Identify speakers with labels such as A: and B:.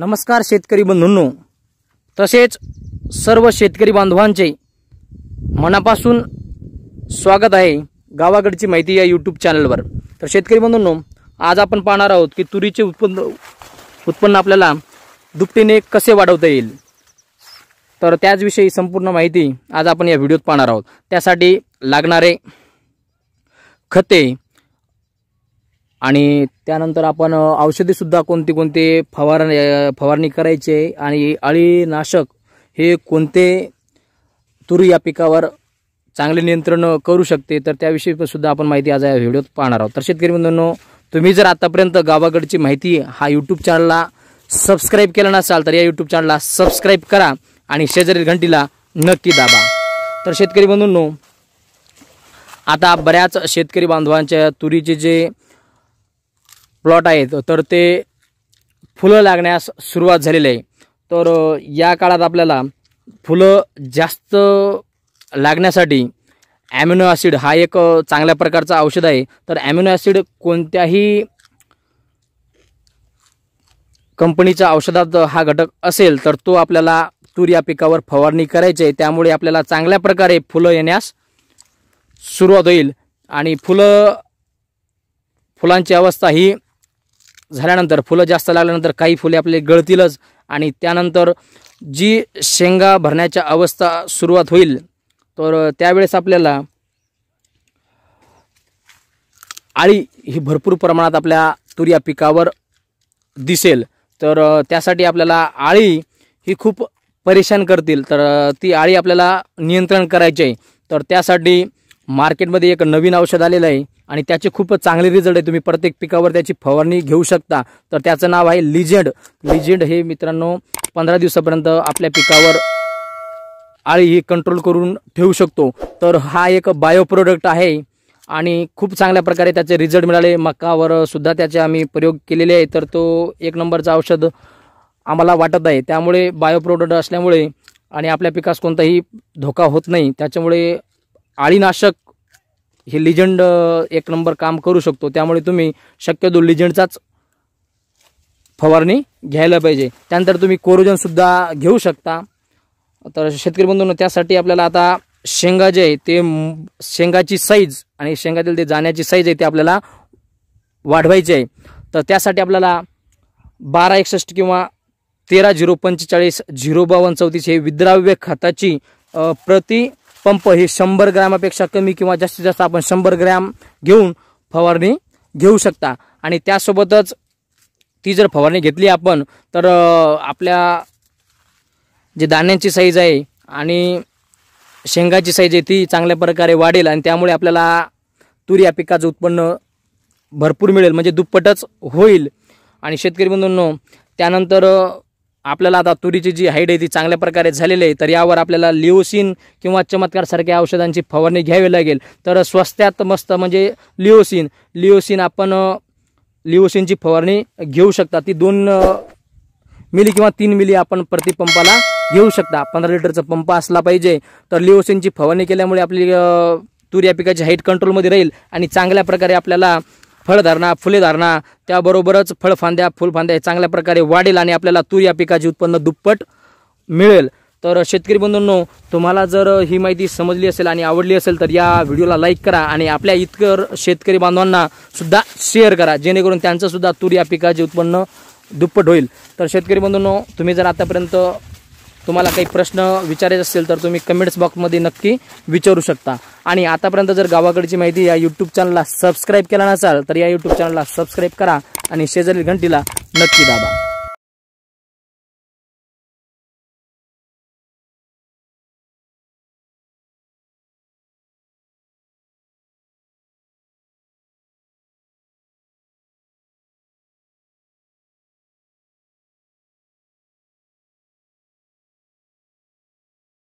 A: नमस्कार शेतकरी बंधूंनो तसेच सर्व शेतकरी बांधवांचे मनापासून स्वागत आहे गावाकडची माहिती या यूट्यूब चॅनलवर तर शेतकरी बंधूंनो आज आपण पाहणार आहोत की तुरीचे उत्पन्न उत्पन्न आपल्याला दुपटीने कसे वाढवता येईल तर त्याचविषयी संपूर्ण माहिती आज आपण या व्हिडिओत पाहणार आहोत त्यासाठी लागणारे खते आणि त्यानंतर आपण औषधीसुद्धा कोणती कोणते फवार फवारणी करायचे आणि अळीनाशक हे कोणते तुरी या पिकावर चांगले नियंत्रण करू शकते तर त्याविषयी सुद्धा आपण माहिती आज या व्हिडिओत पाहणार आहोत तर शेतकरी बंधूंनो तुम्ही जर आतापर्यंत गावाकडची माहिती हा यूट्यूब चॅनलला सबस्क्राईब केला नसाल तर या यूट्यूब चॅनलला सबस्क्राईब करा आणि शेजारी घंटीला नक्की दाबा तर शेतकरी बंधूंनो आता बऱ्याच शेतकरी बांधवांच्या तुरीचे जे प्लॉट आहेत तर ते फुलं लागण्यास सुरुवात झालेली आहे तर या काळात आपल्याला फुलं जास्त लागण्यासाठी ॲम्युनो ॲसिड हा एक चांगल्या प्रकारचा औषध आहे तर ॲम्युनो ॲसिड कोणत्याही कंपनीच्या औषधात हा घटक असेल तर तो आपल्याला तूर या पिकावर फवारणी करायची आहे त्यामुळे आपल्याला चांगल्या प्रकारे फुलं येण्यास सुरुवात होईल आणि फुलं फुलांची अवस्था ही झाल्यानंतर फुलं जास्त लागल्यानंतर काही फुले आपले गळतीलच आणि त्यानंतर जी शेंगा भरण्याच्या अवस्था सुरुवात होईल तर त्यावेळेस आपल्याला आळी ही भरपूर प्रमाणात आपल्या तुरी या पिकावर दिसेल तर त्यासाठी आपल्याला आळी ही खूप परेशान करतील तर ती आळी आपल्याला नियंत्रण करायची आहे तर त्यासाठी मार्केटमध्ये एक नवीन औषध आलेलं आहे आणि त्याचे खूप चांगले रिझल्ट आहे तुम्ही प्रत्येक पिकावर त्याची फवारणी घेऊ शकता तर त्याचं नाव आहे लिजेंड लिजेंड हे मित्रांनो पंधरा दिवसापर्यंत आपल्या पिकावर आळी ही कंट्रोल करून ठेवू शकतो तर हा एक बायो प्रोडक्ट आहे आणि खूप चांगल्या प्रकारे त्याचे रिझल्ट मिळाले मकावर सुद्धा त्याचे आम्ही प्रयोग केलेले आहे तर तो एक नंबरचा औषध आम्हाला वाटत आहे त्यामुळे बायो प्रोडक्ट असल्यामुळे आणि आपल्या पिकास कोणताही धोका होत नाही त्याच्यामुळे आळीनाशक हे लिजंड एक नंबर काम करू शकतो त्यामुळे तुम्ही शक्यतो लिजंडचाच फवारणी घ्यायला पाहिजे त्यानंतर तुम्ही कोरोजनसुद्धा घेऊ शकता तर शेतकरी बंधूंनो त्यासाठी आपल्याला आता शेंगा जे आहे ते शेंगाची साईज आणि शेंगातील ते जाण्याची साईज आहे ते आपल्याला वाढवायची आहे तर त्यासाठी आपल्याला बारा एकसष्ट किंवा तेरा झिरो पंचेचाळीस झिरो बावन चौतीस हे विद्राव्य खताची प्रति पंप हे शंभर ग्रॅमापेक्षा कमी किंवा जास्तीत जास्त आपण शंभर ग्रॅम घेऊन फवारणी घेऊ शकता आणि त्यासोबतच ती जर फवारणी घेतली आपण तर आपल्या जे दाण्यांची साईज आहे आणि शेंगाची साईज आहे ती चांगल्या प्रकारे वाढेल आणि त्यामुळे आपल्याला तुरी या पिकाचं उत्पन्न भरपूर मिळेल म्हणजे दुप्पटच होईल आणि शेतकरी बंधूंनो त्यानंतर आपल्याला आता तुरीची जी हाईट आहे ती चांगल्या प्रकारे झालेली आहे तर यावर आपल्याला लिओसिन किंवा चमत्कारसारख्या औषधांची फवारणी घ्यावी लागेल तर स्वस्त्यात मस्त म्हणजे लिओसिन लिओसिन आपण लिओसिनची फवारणी घेऊ शकता ती दोन मिली किंवा तीन मिली आपण प्रतिपंपाला घेऊ शकता पंधरा लिटरचा पंप असला पाहिजे तर लिओसिनची फवारणी केल्यामुळे आपली तुरी या पिकाची हाईट कंट्रोलमध्ये राहील आणि चांगल्या प्रकारे आपल्याला फळधारणा फुलेधारणा त्याबरोबरच फळफांद्या फुलफांद्या हे चांगल्या प्रकारे वाढेल आणि आपल्याला तूर या पिकाचे उत्पन्न दुप्पट मिळेल तर शेतकरी बंधूंनो तुम्हाला जर ही माहिती समजली असेल आणि आवडली असेल तर या व्हिडिओला लाईक करा आणि आपल्या इतकं शेतकरी बांधवांना सुद्धा शेअर करा जेणेकरून त्यांचंसुद्धा तूर या पिकाचे उत्पन्न दुप्पट होईल तर शेतकरी बंधूंनो तुम्ही जर आतापर्यंत तुम्हाला काही प्रश्न विचारायचे असेल तर तुम्ही कमेंट्स बॉक्समध्ये नक्की विचारू शकता आणि आतापर्यंत जर गावाकडची माहिती या युट्यूब चॅनलला सबस्क्राईब केला नसाल तर या युट्यूब चॅनलला सबस्क्राईब करा आणि शेजारी घंटीला नक्की दाबा